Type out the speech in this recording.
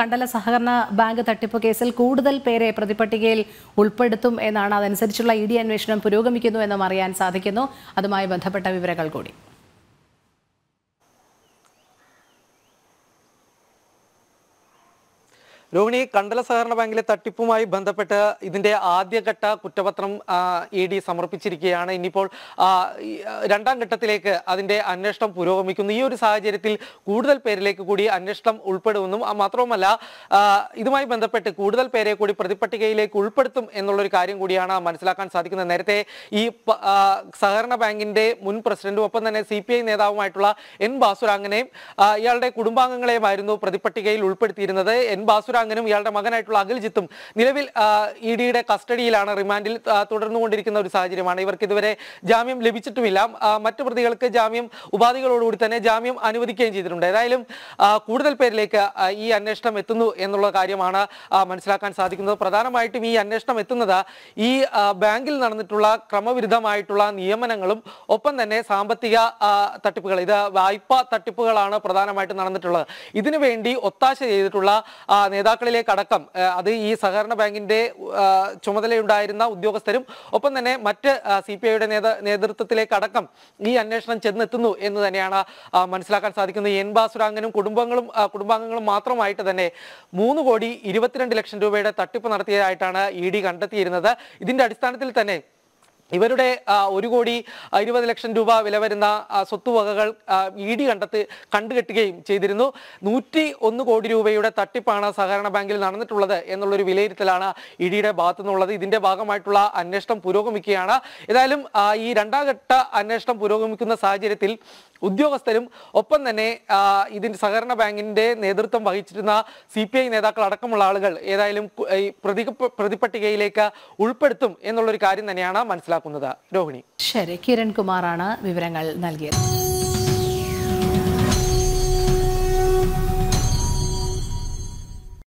കണ്ടല സഹകരണ ബാങ്ക് തട്ടിപ്പ് കേസിൽ കൂടുതൽ പേരെ പ്രതിപട്ടികയിൽ ഉൾപ്പെടുത്തും എന്നാണ് അതനുസരിച്ചുള്ള ഇ ഡി അന്വേഷണം പുരോഗമിക്കുന്നു എന്നും അറിയാൻ സാധിക്കുന്നു അതുമായി ബന്ധപ്പെട്ട വിവരങ്ങൾ കൂടി രോഹിണി കണ്ടല സഹകരണ ബാങ്കിലെ തട്ടിപ്പുമായി ബന്ധപ്പെട്ട് ഇതിന്റെ ആദ്യഘട്ട കുറ്റപത്രം ഇ ഡി സമർപ്പിച്ചിരിക്കുകയാണ് ഇനിയിപ്പോൾ രണ്ടാം ഘട്ടത്തിലേക്ക് അതിന്റെ അന്വേഷണം പുരോഗമിക്കുന്നു ഈ ഒരു സാഹചര്യത്തിൽ കൂടുതൽ പേരിലേക്ക് കൂടി അന്വേഷണം ഉൾപ്പെടുമെന്നും മാത്രവുമല്ല ഇതുമായി ബന്ധപ്പെട്ട് കൂടുതൽ പേരെ കൂടി പ്രതിപട്ടികയിലേക്ക് ഉൾപ്പെടുത്തും എന്നുള്ളൊരു കാര്യം കൂടിയാണ് മനസ്സിലാക്കാൻ സാധിക്കുന്നത് നേരത്തെ ഈ സഹകരണ ബാങ്കിന്റെ മുൻ പ്രസിഡന്റും ഒപ്പം തന്നെ സി നേതാവുമായിട്ടുള്ള എൻ ബാസുരാങ്ങനെയും ഇയാളുടെ കുടുംബാംഗങ്ങളെയുമായിരുന്നു പ്രതിപട്ടികയിൽ ഉൾപ്പെടുത്തിയിരുന്നത് എൻ ബാസുര മധുസൂദാംഗനും ഇയാളുടെ മകനായിട്ടുള്ള അഖിൽജിത്തും നിലവിൽ ഇ ഡിയുടെ കസ്റ്റഡിയിലാണ് റിമാൻഡിൽ തുടർന്നുകൊണ്ടിരിക്കുന്ന ഒരു സാഹചര്യമാണ് ഇവർക്ക് ഇതുവരെ ജാമ്യം ലഭിച്ചിട്ടുമില്ല മറ്റു പ്രതികൾക്ക് ജാമ്യം ഉപാധികളോടുകൂടി തന്നെ ജാമ്യം അനുവദിക്കുകയും ചെയ്തിട്ടുണ്ട് ഏതായാലും കൂടുതൽ പേരിലേക്ക് ഈ അന്വേഷണം എത്തുന്നു എന്നുള്ള കാര്യമാണ് മനസ്സിലാക്കാൻ സാധിക്കുന്നത് പ്രധാനമായിട്ടും ഈ അന്വേഷണം എത്തുന്നത് ഈ ബാങ്കിൽ നടന്നിട്ടുള്ള ക്രമവിരുദ്ധമായിട്ടുള്ള നിയമനങ്ങളും ഒപ്പം തന്നെ സാമ്പത്തിക തട്ടിപ്പുകൾ ഇത് വായ്പ തട്ടിപ്പുകളാണ് പ്രധാനമായിട്ട് നടന്നിട്ടുള്ളത് ഇതിനുവേണ്ടി ഒത്താശ ചെയ്തിട്ടുള്ള അടക്കം അത് ഈ സഹകരണ ബാങ്കിന്റെ ചുമതലയുണ്ടായിരുന്ന ഉദ്യോഗസ്ഥരും ഒപ്പം തന്നെ മറ്റ് സി പി ഐയുടെ നേതൃത്വത്തിലേക്കടക്കം ഈ അന്വേഷണം ചെന്നെത്തുന്നു എന്ന് തന്നെയാണ് മനസ്സിലാക്കാൻ സാധിക്കുന്നത് എൻ ബാസുരാങ്ങനും കുടുംബങ്ങളും കുടുംബാംഗങ്ങളും മാത്രമായിട്ട് തന്നെ മൂന്ന് കോടി ഇരുപത്തിരണ്ട് ലക്ഷം രൂപയുടെ തട്ടിപ്പ് നടത്തിയതായിട്ടാണ് ഇ ഡി കണ്ടെത്തിയിരുന്നത് ഇതിന്റെ അടിസ്ഥാനത്തിൽ തന്നെ ഇവരുടെ ഒരു കോടി ഇരുപത് ലക്ഷം രൂപ വില വരുന്ന സ്വത്തുവകകൾ ഇ ഡി കണ്ടെത്തി കണ്ടുകെട്ടുകയും ചെയ്തിരുന്നു നൂറ്റി ഒന്ന് കോടി രൂപയുടെ തട്ടിപ്പാണ് സഹകരണ ബാങ്കിൽ നടന്നിട്ടുള്ളത് എന്നുള്ളൊരു വിലയിരുത്തലാണ് ഇ ഡിയുടെ ഭാഗത്തു നിന്നുള്ളത് ഇതിന്റെ ഭാഗമായിട്ടുള്ള അന്വേഷണം പുരോഗമിക്കുകയാണ് ഏതായാലും ഈ രണ്ടാം ഘട്ട അന്വേഷണം പുരോഗമിക്കുന്ന സാഹചര്യത്തിൽ ഉദ്യോഗസ്ഥരും ഒപ്പം തന്നെ ഇതിന്റെ സഹകരണ ബാങ്കിന്റെ നേതൃത്വം വഹിച്ചിരുന്ന സി പി ഐ നേതാക്കൾ അടക്കമുള്ള ആളുകൾ ഏതായാലും പ്രതി പ്രതിപട്ടികയിലേക്ക് ഉൾപ്പെടുത്തും എന്നുള്ളൊരു കാര്യം തന്നെയാണ് മനസ്സിലാക്കുന്നത് മനസ്സിലാക്കുന്നത് രോഹിണി ശരി കിരൺ കുമാറാണ് വിവരങ്ങൾ നൽകിയത്